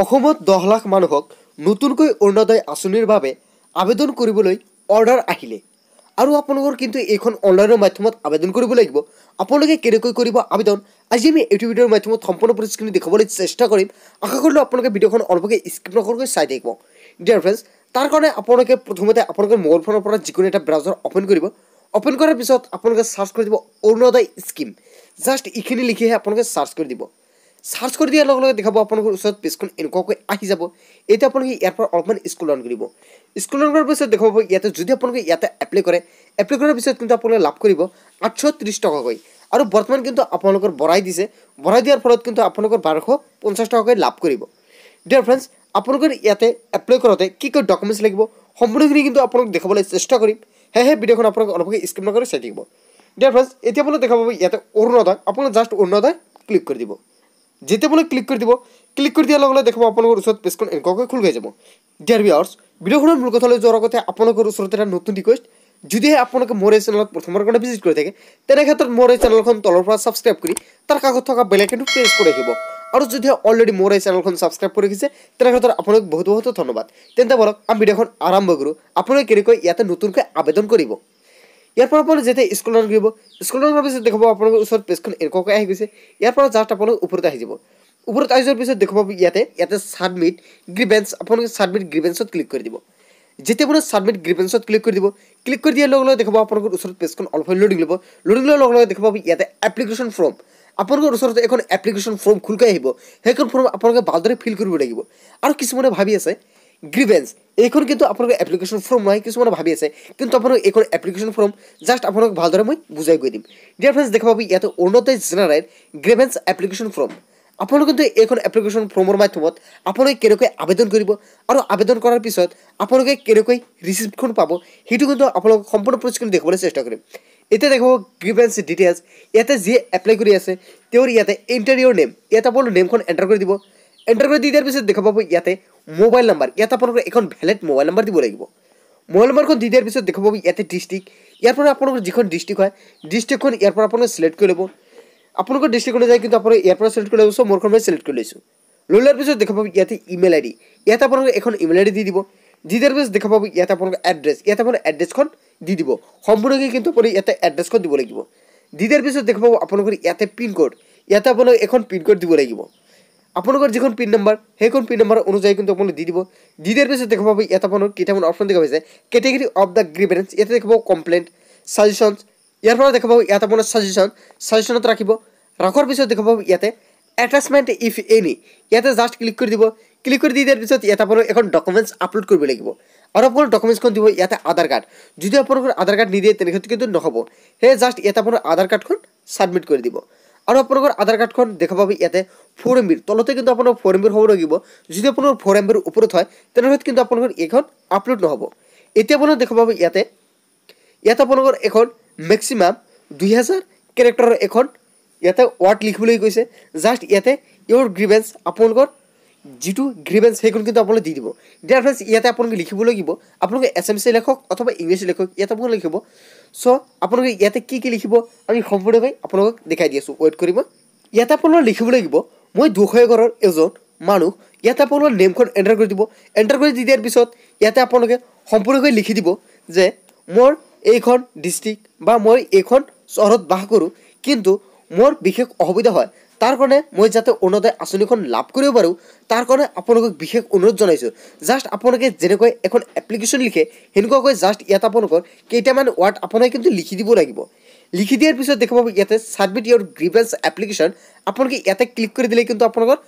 অসমত দহ লাখ মানুহক নতুনকৈ অৰুণোদয় আঁচনিৰ বাবে আবেদন কৰিবলৈ অৰ্ডাৰ আহিলে আৰু আপোনালোকৰ কিন্তু এইখন অনলাইনৰ মাধ্যমত আবেদন কৰিব লাগিব আপোনালোকে কেনেকৈ কৰিব আবেদন আজি আমি এইটো ভিডিঅ'ৰ মাধ্যমত সম্পূৰ্ণ পৰিস্থিতি দেখুৱাবলৈ চেষ্টা কৰিম আশা কৰিলোঁ আপোনালোকে ভিডিঅ'খন অলপকৈ স্কিপ নকৰাকৈ চাই থাকিব ডিয়াৰ ফ্ৰেণ্ডছ তাৰ কাৰণে আপোনালোকে প্ৰথমতে আপোনালোকৰ মোবাইল ফোনৰ পৰা যিকোনো এটা ব্ৰাউজাৰ অ'পেন কৰিব অ'পেন কৰাৰ পিছত আপোনালোকে চাৰ্চ কৰি দিব অৰুণোদয় স্কিম জাষ্ট এইখিনি লিখিহে আপোনালোকে চাৰ্চ কৰি দিব চাৰ্চ কৰি দিয়াৰ লগে লগে দেখাব আপোনালোকৰ ওচৰত পেজখন এনেকুৱাকৈ আহি যাব এতিয়া আপোনালোকে ইয়াৰ পৰা অলপমান স্কুল লন কৰিব স্কুল লন কৰাৰ পিছত দেখাব ইয়াতে যদি আপোনালোকে ইয়াতে এপ্লাই কৰে এপ্লাই কৰাৰ পিছত কিন্তু আপোনালোকে লাভ কৰিব আঠশ ত্ৰিছ টকাকৈ আৰু বৰ্তমান কিন্তু আপোনালোকৰ বঢ়াই দিছে বঢ়াই দিয়াৰ ফলত কিন্তু আপোনালোকৰ বাৰশ পঞ্চাছ টকাকৈ লাভ কৰিব ডিয়াৰ ফ্ৰেণ্ডছ আপোনালোকৰ ইয়াতে এপ্লাই কৰোঁতে কি কি ডকুমেণ্টছ লাগিব সম্পূৰ্ণখিনি কিন্তু আপোনালোকক দেখাবলৈ চেষ্টা কৰিম সেয়েহে ভিডিঅ'খন আপোনালোকে অলপকৈ স্ক্ৰীণ কৰি চাই থাকিব ডিয়াৰ ফ্ৰেণ্ডছ এতিয়া আপোনালোকে দেখা পাব ইয়াতে অৰুণোদয় আপোনালোকে জাষ্ট অৰুণোদয় ক্লিক কৰি দিব যেতিয়া আপোনাক ক্লিক কৰি দিব ক্লিক কৰি দিয়াৰ লগে লগে দেখিব আপোনালোকৰ ওচৰত পেজখন এনেকুৱাকৈ খোল গৈ যাব ডিয়াৰ বিয়াৰ্ছ ভিডিঅ'খনৰ মূল কথালৈ যোৱাৰ আগতে আপোনালোকৰ ওচৰত এটা নতুন ৰিকুৱেষ্ট যদিহে আপোনালোকে মোৰ এই চেনেলত প্ৰথমৰ কাৰণে ভিজিট কৰি থাকে তেনে ক্ষেত্ৰত মোৰ এই চেনেলখন তলৰ পৰা ছাবস্ক্ৰাইব কৰি তাৰ কাষত থকা বেলেগটো প্ৰেছ কৰি ৰাখিব আৰু যদিহে অলৰেডি মোৰ এই চেনেলখন ছাবস্ক্ৰাইব কৰি ৰাখিছে তেনে ক্ষেত্ৰত আপোনালোক বহুত বহুত ধন্যবাদ তেন্তে বলক আমি ভিডিঅ'খন আৰম্ভ কৰোঁ আপোনালোকে কেনেকৈ ইয়াতে নতুনকৈ আবেদন কৰিব ইয়াৰ পৰা আপোনালোকে যেতিয়া স্কুলত ঘূৰিব স্কুলত গৈ পিছত দেখুৱাব আপোনালোকৰ ওচৰত পেজখন এনেকুৱাকৈ আহি গৈছে ইয়াৰ পৰা জাষ্ট আপোনালোকে ওপৰত আহি যাব ওপৰত আহি যোৱাৰ পিছত দেখুৱাব ইয়াতে ইয়াতে ছাবমিট গ্ৰিভেঞ্চ আপোনালোকে ছাবমিট গ্ৰিভেঞ্চত ক্লিক কৰি দিব যেতিয়া আপুনি ছাবমিট গ্ৰিভেঞ্চত ক্লিক কৰি দিব ক্লিক কৰি দিয়াৰ লগে লগে দেখুৱাব আপোনালোকৰ ওচৰত পেজখন অলপ লোডিং ল'ব লোডিং লোৱাৰ লগে লগে দেখুৱাব ইয়াতে এপ্লিকেশ্যন ফৰ্ম আপোনালোকৰ ওচৰত এখন এপ্লিকেশ্যন ফৰ্ম খোলকৈ আহিব সেইখন ফৰ্ম আপোনালোকে ভালদৰে ফিল কৰিব লাগিব আৰু কিছুমানে ভাবি আছে গ্ৰিভেঞ্চ এইখন কিন্তু আপোনালোকৰ এপ্লিকেশ্যন ফৰ্ম নহয় কিছুমানে ভাবি আছে কিন্তু আপোনালোকে এইখন এপ্লিকেশ্যন ফৰ্ম জাষ্ট আপোনালোকক ভালদৰে মই বুজাই গৈ দিম ডিয়াৰ ফ্ৰেণ্ডছ দেখা পাবি ইয়াতে Orunodoi general grievance application form আপোনালোকে কিন্তু এইখন এপ্লিকেশ্যন ফৰ্মৰ মাধ্যমত আপোনালোকে কেনেকৈ আবেদন কৰিব আৰু আবেদন কৰাৰ পিছত আপোনালোকে কেনেকৈ ৰিচিপ্টখন পাব সেইটো কিন্তু আপোনালোকক সম্পূৰ্ণ পৰিস্থিতি দেখুৱাবলৈ চেষ্টা কৰিম এতিয়া দেখা পাব গ্ৰিভেঞ্চ ডিটেইলছ ইয়াতে যিয়ে এপ্লাই কৰি আছে তেওঁৰ ইয়াতে ইণ্টাৰভিউ নেম ইয়াতে আপোনালোকে নেমখন এণ্টাৰ কৰি দিব এণ্টাৰ কৰি দিয়াৰ পিছত দেখা পাব ইয়াতে মোবাইল নাম্বাৰ ইয়াত আপোনালোকৰ এখন ভেলেড মোবাইল নাম্বাৰ দিব লাগিব মোবাইল নাম্বাৰখন দি দিয়াৰ পিছত দেখুৱাব ইয়াতে ডিষ্ট্ৰিক্ট ইয়াৰ পৰা আপোনালোকৰ যিখন ডিষ্ট্ৰিক্ট হয় ডিষ্ট্ৰিক্টখন ইয়াৰ পৰা আপোনালোকে ছিলেক্ট কৰি ল'ব আপোনালোকৰ ডিষ্ট্ৰিক্টলৈ যায় কিন্তু আপোনাৰ ইয়াৰ পৰা ছিলেক্ট কৰি লৈছোঁ মোৰখন মই ছিলেক্ট কৰি লৈছোঁ লৈ লোৱাৰ পিছত দেখা পাব ইয়াতে ইমেইল আই ডি ইয়াত আপোনালোকে এখন ইমেইল আই ডি দি দিব দি দিয়াৰ পিছত দেখা পাব ইয়াত আপোনালোকে এড্ৰেছ ইয়াত আপোনাৰ এড্ৰেছখন দি দিব সম্পূৰ্ণকৈ কিন্তু আপুনি ইয়াতে এড্ৰেছখন দিব লাগিব দি দিয়াৰ পিছত দেখা পাব আপোনালোকৰ ইয়াতে পিনক'ড ইয়াতে আপোনালোকে এখন পিনক'ড দিব লাগিব আপোনালোকৰ যিখন পিন নম্বৰ সেইখন পিন নম্বৰ অনুযায়ী কিন্তু আপুনি দি দিব দি দিয়াৰ পিছত দেখা পাব ইয়াত আপোনাৰ কেইটামান অপশ্যন দেখা পাইছে কেটেগৰি অফ দ্য গ্ৰিভেন্স ইয়াতে দেখা পাব কমপ্লেইণ্ট ছাজেশ্যনছ ইয়াৰ পৰা দেখা পাব ইয়াত আপোনাৰ ছাজেশ্যন ছাজেশ্যনত ৰাখিব ৰখাৰ পিছত দেখা পাব ইয়াতে এটাচমেণ্ট ইফ এনি ইয়াতে জাষ্ট ক্লিক কৰি দিব ক্লিক কৰি দি দিয়াৰ পিছত ইয়াত আপোনাৰ এখন ডকুমেণ্টছ আপলোড কৰিব লাগিব আৰু আপোনাৰ ডকুমেণ্টছখন দিব ইয়াতে আধাৰ কাৰ্ড যদি আপোনালোকৰ আধাৰ কাৰ্ড নিদিয়ে তেনেহ'লে কিন্তু নহ'ব সেয়ে জাষ্ট ইয়াত আপোনাৰ আধাৰ কাৰ্ডখন ছাবমিট কৰি দিব আৰু আপোনালোকৰ আধাৰ কাৰ্ডখন দেখা পাব ইয়াতে ফ'ৰ এম বিৰ তলতে কিন্তু আপোনাৰ ফ'ৰ এম বিৰ হ'ব লাগিব যদি আপোনাৰ ফ'ৰ এম বিৰ ওপৰত হয় তেনেহ'লে কিন্তু আপোনালোকৰ এইখন আপলোড নহ'ব এতিয়া আপোনাৰ দেখা পাব ইয়াতে ইয়াত আপোনালোকৰ এখন মেক্সিমাম দুহেজাৰ কেৰেক্টাৰৰ এখন ইয়াতে ৱাৰ্ড লিখিবলৈ গৈছে জাষ্ট ইয়াতে ইয়'ৰ গ্ৰিভেঞ্চ আপোনালোকৰ যিটো গ্ৰিভেঞ্চ সেইখন কিন্তু আপোনালোকে দি দিব ডিয়াৰ ফ্ৰেণ্ডছ ইয়াতে আপোনালোকে লিখিব লাগিব আপোনালোকে এছ এম চি লেখক অথবা ইংলিছ লেখক ইয়াতে আপোনালোকে লিখিব ছ' আপোনালোকে ইয়াতে কি কি লিখিব আমি সম্পূৰ্ণভাৱে আপোনালোকক দেখাই দি আছোঁ ৱেইট কৰিম ইয়াতে আপোনালোকে লিখিব লাগিব মই দুশ এঘৰৰ এজন মানুহ ইয়াতে আপোনালোকৰ নেমখন এণ্টাৰ কৰি দিব এণ্টাৰ কৰি দি দিয়াৰ পিছত ইয়াতে আপোনালোকে সম্পূৰ্ণকৈ লিখি দিব যে মোৰ এইখন ডিষ্ট্ৰিক্ট বা মই এইখন চহৰত বাস কৰোঁ কিন্তু মোৰ বিশেষ অসুবিধা হয় তাৰ কাৰণে মই যাতে অৰুণোদয় আঁচনিখন লাভ কৰিব পাৰোঁ তাৰ কাৰণে আপোনালোকক বিশেষ অনুৰোধ জনাইছোঁ জাষ্ট আপোনালোকে যেনেকৈ এখন এপ্লিকেশ্যন লিখে সেনেকুৱাকৈ জাষ্ট ইয়াত আপোনালোকৰ কেইটামান ৱাৰ্ড আপোনালোকে কিন্তু লিখি দিব লাগিব লিখি দিয়াৰ পিছত দেখা পাব ইয়াতে ছাবমিট ইয়াৰ গ্ৰিভেন্স এপ্লিকেশ্যন আপোনালোকে ইয়াতে ক্লিক কৰি দিলে কিন্তু আপোনালোকৰ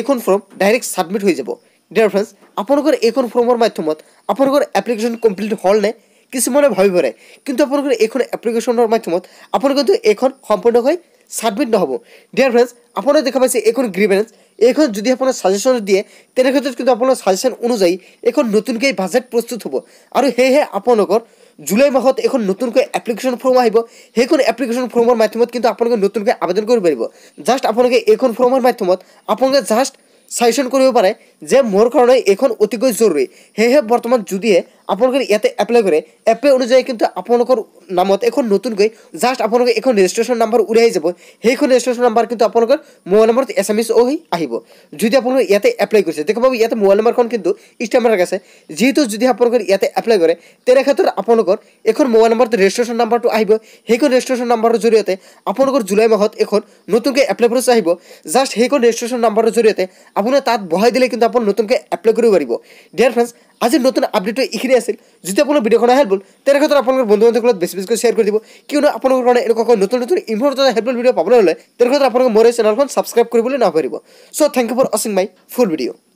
এইখন ফৰ্ম ডাইৰেক্ট ছাবমিট হৈ যাব ডিয়াৰ ফ্ৰেণ্ডছ আপোনালোকৰ এইখন ফৰ্মৰ মাধ্যমত আপোনালোকৰ এপ্লিকেশ্যন কমপ্লিট হ'লনে কিছুমানে ভাবিব পাৰে কিন্তু আপোনালোকৰ এইখন এপ্লিকেশ্যনৰ মাধ্যমত আপোনালোকে কিন্তু এইখন সম্পূৰ্ণকৈ ছাবমিট নহ'ব ডিয়াৰ ফ্ৰেণ্ডছ আপোনাৰ দেখা পাইছে এইখন গ্ৰিভেন্স এইখন যদি আপোনাৰ ছাজেশ্যন দিয়ে তেনেক্ষেত্ৰত কিন্তু আপোনাৰ ছাজেশ্যন অনুযায়ী এখন নতুনকৈ বাজেট প্ৰস্তুত হ'ব আৰু সেয়েহে আপোনালোকৰ জুলাই মাহত এখন নতুনকৈ এপ্লিকেশ্যন ফৰ্ম আহিব সেইখন এপ্লিকেশ্যন ফৰ্মৰ মাধ্যমত কিন্তু আপোনালোকে নতুনকৈ আবেদন কৰিব পাৰিব জাষ্ট আপোনালোকে এইখন ফৰ্মৰ মাধ্যমত আপোনালোকে জাষ্ট ছাজেশ্যন কৰিব পাৰে যে মোৰ কাৰণে এইখন অতিকৈ জৰুৰী সেয়েহে বৰ্তমান যদিহে আপোনালোকে ইয়াতে এপ্লাই কৰে এপ্লাই অনুযায়ী কিন্তু আপোনালোকৰ নামত এখন নতুনকৈ জাষ্ট আপোনালোকে এখন ৰেজিষ্ট্ৰেশ্যন নাম্বাৰ উলিয়াই যাব সেইখন ৰেজিষ্ট্ৰেশ্যন নাম্বাৰ কিন্তু আপোনালোকৰ মোবাইল নম্বৰত এছ এম এছ অ' আহিব যদি আপোনালোকে ইয়াতে এপ্লাই কৰিছে দেখো বাবু ইয়াতে মোবাইল নম্বৰখন কিন্তু ইষ্টেমাৰ্ক আছে যিহেতু যদি আপোনালোকে ইয়াতে এপ্লাই কৰে তেনে ক্ষেত্ৰত আপোনালোকৰ এখন মোবাইল নাম্বাৰত ৰেজিষ্ট্ৰেশ্যন নাম্বাৰটো আহিব সেইখন ৰেজিষ্ট্ৰেশ্যন নাম্বাৰৰ জৰিয়তে আপোনালোকৰ জুলাই মাহত এখন নতুনকৈ এপ্লাই প্ৰচেছ আহিব জাষ্ট সেইখন ৰেজিষ্ট্ৰেশ্যন নাম্বাৰৰ জৰিয়তে আপোনাৰ তাত বহাই দিলে কিন্তু আপুনি নতুনকৈ এপ্লাই কৰিব পাৰিব ডিয়াৰ ফ্ৰেণ্ডছ আজি নতুন আপডেটটো এইখিনি আছিল যদি আপোনাৰ ভিডিঅ'খন আহে হেল্পফুল তেনেক্ষেত্ৰত আপোনালোকৰ বন্ধু বান্ধৱৰ লগত বেছি বেছিকৈ শ্বেয়াৰ কৰি দিব কিয়নো আপোনালোকৰ কাৰণে এনেকুৱা নতুন নতুন ইম্পৰ্টেণ্ট হেল্পফুল ভিডিঅ' পাবলৈ হ'লে তেনেক্ষেত্ৰত আপোনালোকে মোৰ এই চেনেলখন ছাবস্ক্ৰাইব কৰিবলৈ নাপাৰিব চ' থেংক ইউ ফৰ ৱাচিং মাই ফুল ভিডিঅ'